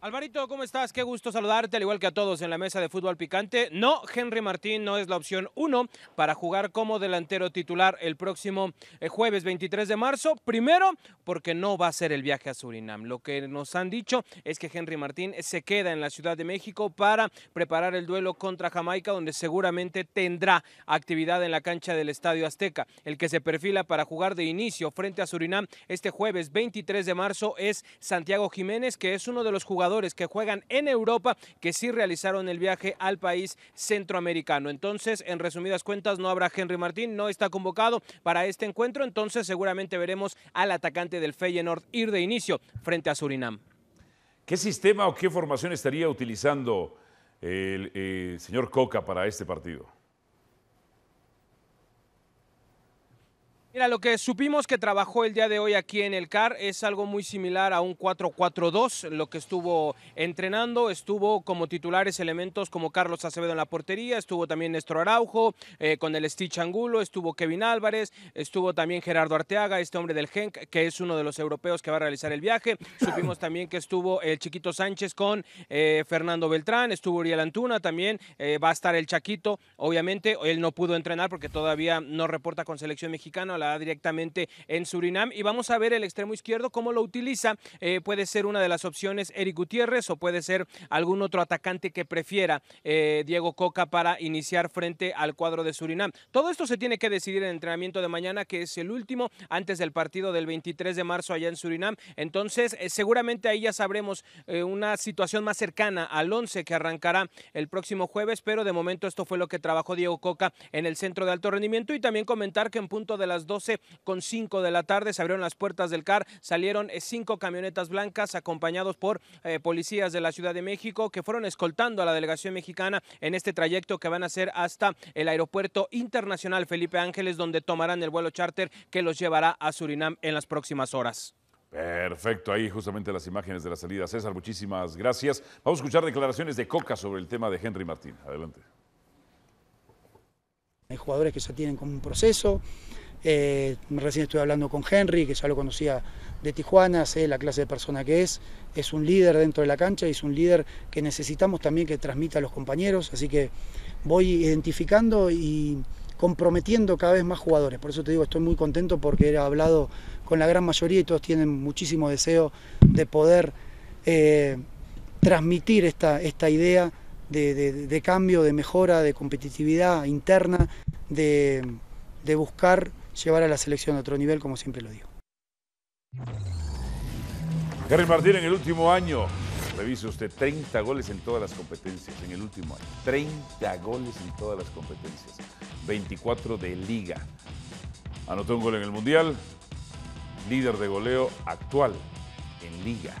Alvarito, ¿cómo estás? Qué gusto saludarte, al igual que a todos en la mesa de fútbol picante. No, Henry Martín no es la opción uno para jugar como delantero titular el próximo eh, jueves 23 de marzo. Primero, porque no va a ser el viaje a Surinam. Lo que nos han dicho es que Henry Martín se queda en la Ciudad de México para preparar el duelo contra Jamaica, donde seguramente tendrá actividad en la cancha del Estadio Azteca. El que se perfila para jugar de inicio frente a Surinam este jueves 23 de marzo es Santiago Jiménez, que es uno de los jugadores que juegan en Europa que sí realizaron el viaje al país centroamericano. Entonces, en resumidas cuentas, no habrá Henry Martín, no está convocado para este encuentro, entonces seguramente veremos al atacante del Feyenoord ir de inicio frente a Surinam. ¿Qué sistema o qué formación estaría utilizando el eh, señor Coca para este partido? Mira, lo que supimos que trabajó el día de hoy aquí en el CAR es algo muy similar a un 4-4-2, lo que estuvo entrenando, estuvo como titulares elementos como Carlos Acevedo en la portería, estuvo también Néstor Araujo, eh, con el Stitch Angulo, estuvo Kevin Álvarez, estuvo también Gerardo Arteaga, este hombre del Genk, que es uno de los europeos que va a realizar el viaje. Supimos también que estuvo el Chiquito Sánchez con eh, Fernando Beltrán, estuvo Uriel Antuna también, eh, va a estar el Chaquito, obviamente, él no pudo entrenar porque todavía no reporta con selección mexicana, la directamente en Surinam. Y vamos a ver el extremo izquierdo cómo lo utiliza. Eh, puede ser una de las opciones Eric Gutiérrez o puede ser algún otro atacante que prefiera eh, Diego Coca para iniciar frente al cuadro de Surinam. Todo esto se tiene que decidir en el entrenamiento de mañana, que es el último antes del partido del 23 de marzo allá en Surinam. Entonces, eh, seguramente ahí ya sabremos una situación más cercana al 11 que arrancará el próximo jueves, pero de momento esto fue lo que trabajó Diego Coca en el centro de alto rendimiento y también comentar que en punto de las dos con 5 de la tarde. Se abrieron las puertas del CAR, salieron eh, cinco camionetas blancas acompañados por eh, policías de la Ciudad de México que fueron escoltando a la delegación mexicana en este trayecto que van a hacer hasta el aeropuerto internacional Felipe Ángeles, donde tomarán el vuelo charter que los llevará a Surinam en las próximas horas. Perfecto, ahí justamente las imágenes de la salida. César, muchísimas gracias. Vamos a escuchar declaraciones de Coca sobre el tema de Henry Martín. Adelante. Hay jugadores que ya tienen como un proceso. Eh, recién estuve hablando con Henry, que ya lo conocía de Tijuana, sé la clase de persona que es. Es un líder dentro de la cancha y es un líder que necesitamos también que transmita a los compañeros. Así que voy identificando y comprometiendo cada vez más jugadores. Por eso te digo, estoy muy contento porque he hablado con la gran mayoría y todos tienen muchísimo deseo de poder eh, transmitir esta, esta idea de, de, cambio, de mejora, de competitividad interna, de, de buscar llevar a la selección a otro nivel, como siempre lo digo. Harry Martín, en el último año, revise usted, 30 goles en todas las competencias, en el último año, 30 goles en todas las competencias, 24 de liga. Anotó un gol en el Mundial, líder de goleo actual en liga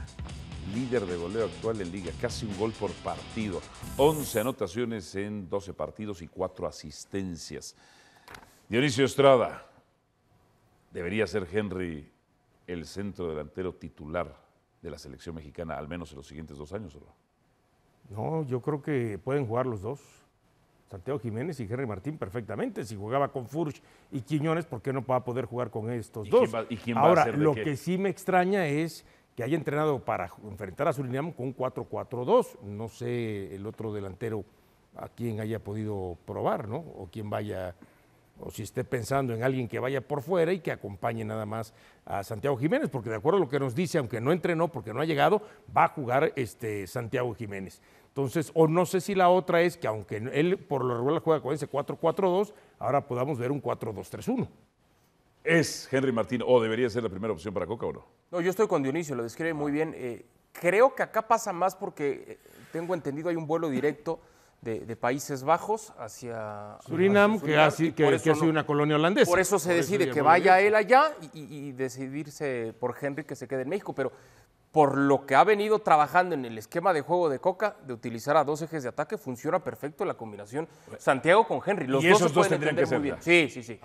líder de goleo actual en liga, casi un gol por partido, 11 anotaciones en 12 partidos y 4 asistencias. Dionisio Estrada, debería ser Henry el centro delantero titular de la selección mexicana, al menos en los siguientes dos años, no? yo creo que pueden jugar los dos. Santiago Jiménez y Henry Martín perfectamente. Si jugaba con Furch y Quiñones, ¿por qué no va a poder jugar con estos dos? ¿y Ahora, lo que sí me extraña es que haya entrenado para enfrentar a Surinam con un 4-4-2. No sé el otro delantero a quién haya podido probar, ¿no? O quién vaya, o si esté pensando en alguien que vaya por fuera y que acompañe nada más a Santiago Jiménez, porque de acuerdo a lo que nos dice, aunque no entrenó, porque no ha llegado, va a jugar este Santiago Jiménez. Entonces, o no sé si la otra es que aunque él por lo regular juega con ese 4-4-2, ahora podamos ver un 4-2-3-1. ¿Es Henry Martín o debería ser la primera opción para Coca o no? No, yo estoy con Dionisio, lo describe muy bien. Eh, creo que acá pasa más porque eh, tengo entendido hay un vuelo directo. De, Países Bajos hacia Surinam, que, ha sido una colonia holandesa. Por eso se decide que vaya él allá y, decidirse por Henry que se quede en México, pero por lo que ha venido trabajando en el esquema de juego de Coca, de utilizar a dos ejes de ataque, funciona perfecto la combinación Santiago con Henry. Los y dos, esos dos tendrían ser. Sí, sí, sí.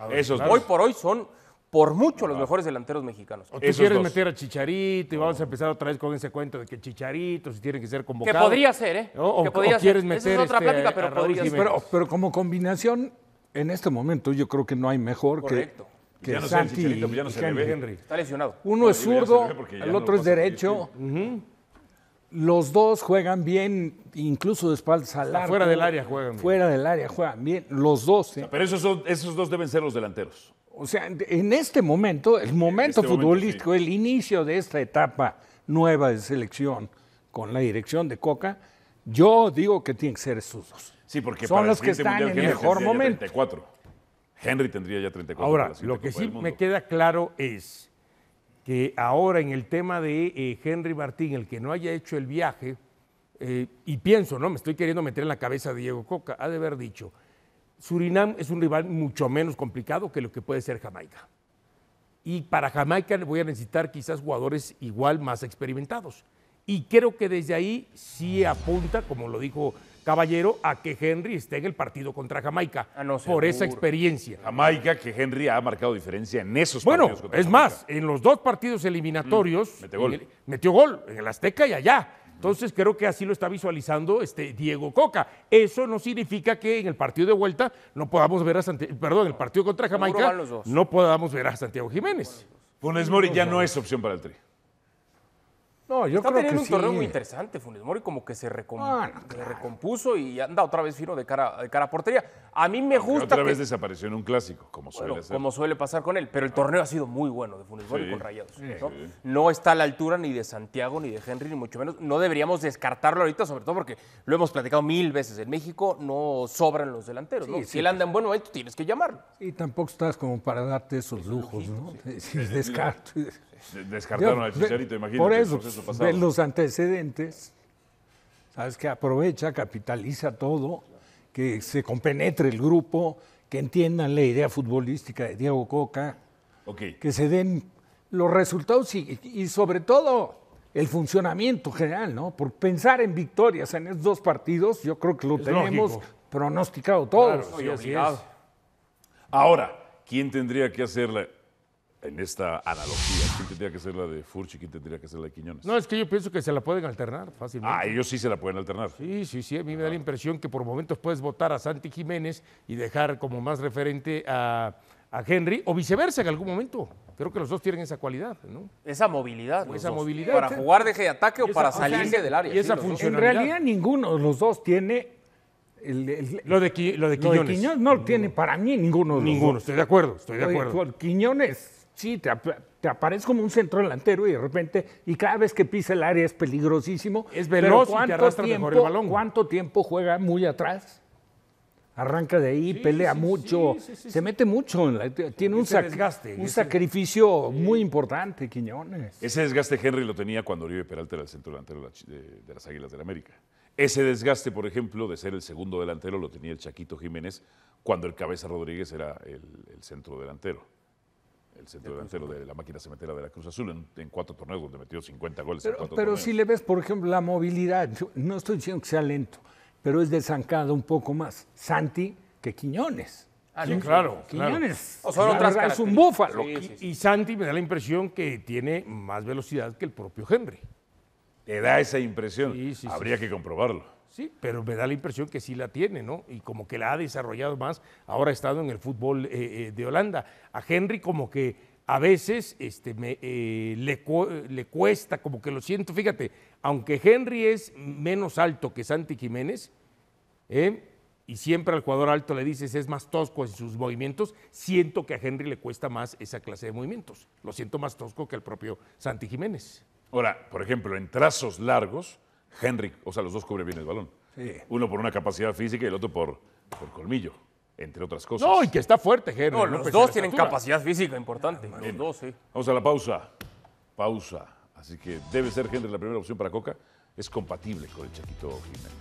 Hoy por hoy son por mucho los mejores delanteros mexicanos. O quieres meter a Chicharito y vamos a empezar otra vez con ese cuento de que Chicharito si tiene que ser convocado. Que podría ser, ¿eh? podría meter es otra este, plática, pero podría Pero, como combinación, en este momento yo creo que no hay mejor Correcto. que ya no Santi pues y se Henry. Está lesionado. Uno es zurdo, el otro es derecho. Los dos juegan bien, incluso de espaldas al Fuera del área juegan bien. Fuera del área juegan bien, los dos. ¿eh? pero esos dos deben ser los delanteros. O sea, en este momento, el este momento futbolístico, el inicio de esta etapa nueva de selección con la dirección de Coca, yo digo que tienen que ser esos dos. Sí, porque son los que están en el mejor momento. Henry tendría ya 34. Ahora, lo que sí me queda claro es que ahora en el tema de eh, Henry Martín, el que no haya hecho el viaje, eh, y pienso, ¿no? Me estoy queriendo meter en la cabeza de Diego Coca, ha de haber dicho, Surinam es un rival mucho menos complicado que lo que puede ser Jamaica. Y para Jamaica voy a necesitar quizás jugadores igual más experimentados. Y creo que desde ahí sí apunta, como lo dijo Caballero, a que Henry esté en el partido contra Jamaica ah, por esa experiencia. Jamaica, que Henry ha marcado diferencia en esos partidos. Bueno, es más, en los dos partidos eliminatorios mm, metió gol en el Azteca y allá. Entonces creo que así lo está visualizando este Diego Coca. Eso no significa que en el partido de vuelta no podamos ver a Santiago, perdón, el partido contra Jamaica no podamos ver a Santiago Jiménez. Funes Mori ya no es opción para el Tri. No, yo Está creo teniendo que un torneo muy interesante, Funes Mori, como que se, recompuso y anda otra vez fino de cara, de cara a portería. A mí me gusta. Otra vez desapareció en un clásico, como suele Como suele pasar con él, pero el ah. torneo ha sido muy bueno de Funes Mori con Rayados. ¿no? está a la altura ni de Santiago, ni de Henry, ni mucho menos. No deberíamos descartarlo ahorita, sobre todo porque lo hemos platicado mil veces. En México no sobran los delanteros. ¿no? si él anda pues. en buen momento, tienes que llamarlo. Y tampoco estás como para darte esos lujos, ¿no? Descarto. Descartaron al Chicharito, imagínate. Por eso, los antecedentes, sabes que aprovecha, capitaliza todo, que se compenetre el grupo, que entiendan la idea futbolística de Diego Coca, que se den los resultados y, sobre todo el funcionamiento general, ¿no? Por pensar en victorias en esos dos partidos, yo creo que lo tenemos pronosticado todos. Ahora, ¿quién tendría que hacerle? en esta analogía, ¿quién tendría que ser la de Furch y quién tendría que ser la de Quiñones? No, es que yo pienso que se la pueden alternar fácilmente. Ah, ellos sí se la pueden alternar. Sí, sí, sí. A mí me da la impresión que por momentos puedes votar a Santi Jiménez y dejar como más referente a, a Henry, o viceversa en algún momento. Creo que los dos tienen esa cualidad, ¿no? Esa movilidad. Esa movilidad. Para jugar de de ataque o para salir del área. Y esa función. En realidad ninguno de los dos tiene lo, de, lo, de Quiñones. Lo Quiñones no, lo tiene para mí ninguno. De ninguno, estoy de acuerdo, estoy de acuerdo. Quiñones Sí, te, aparece como un centro delantero y de repente, y cada vez que pisa el área es peligrosísimo. Es veloz y te arrastra mejor el balón. ¿Cuánto tiempo juega muy atrás? Arranca de ahí, pelea mucho, se mete mucho, en la, tiene un, un sacrificio muy importante, Quiñones. Ese desgaste Henry lo tenía cuando Oribe Peralta era el centro delantero de, las Águilas del la América. Ese desgaste, por ejemplo, de ser el segundo delantero lo tenía el Chaquito Jiménez cuando el Cabeza Rodríguez era el, el centro delantero el centro delantero de la máquina cementera de la Cruz Azul, en, cuatro torneos donde metió 50 goles. Pero, en cuatro pero si le ves, por ejemplo, la movilidad, no estoy diciendo que sea lento, pero es desancado un poco más Santi que Quiñones. Ah, claro. Quiñones O sea, es un búfalo. y Santi me da la impresión que tiene más velocidad que el propio Henry. Te da esa impresión. Habría que comprobarlo. Sí, pero me da la impresión que sí la tiene, ¿no? Y como que la ha desarrollado más ahora ha estado en el fútbol eh, eh, de Holanda. A Henry como que a veces este, eh, le, cuesta, como que lo siento, fíjate, aunque Henry es menos alto que Santi Jiménez, y siempre al jugador alto le dices es más tosco en sus movimientos, siento que a Henry le cuesta más esa clase de movimientos. Lo siento más tosco que el propio Santi Jiménez. Ahora, por ejemplo, en trazos largos, Henry, o sea, los dos cubren bien el balón. Sí. Uno por una capacidad física y el otro por, por colmillo, entre otras cosas. No, y que está fuerte, Henry. No, los dos tienen capacidad física importante. los dos, sí. Vamos a la pausa. Pausa. Así que debe ser Henry la primera opción para Coca. Es compatible con el Chaquito Jiménez.